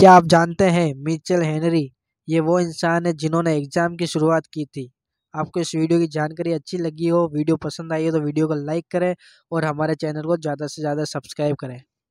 क्या आप जानते हैं मिचेल हेनरी ये वो इंसान है जिन्होंने एग्ज़ाम की शुरुआत की थी आपको इस वीडियो की जानकारी अच्छी लगी हो वीडियो पसंद आई हो तो वीडियो को लाइक करें और हमारे चैनल को ज़्यादा से ज़्यादा सब्सक्राइब करें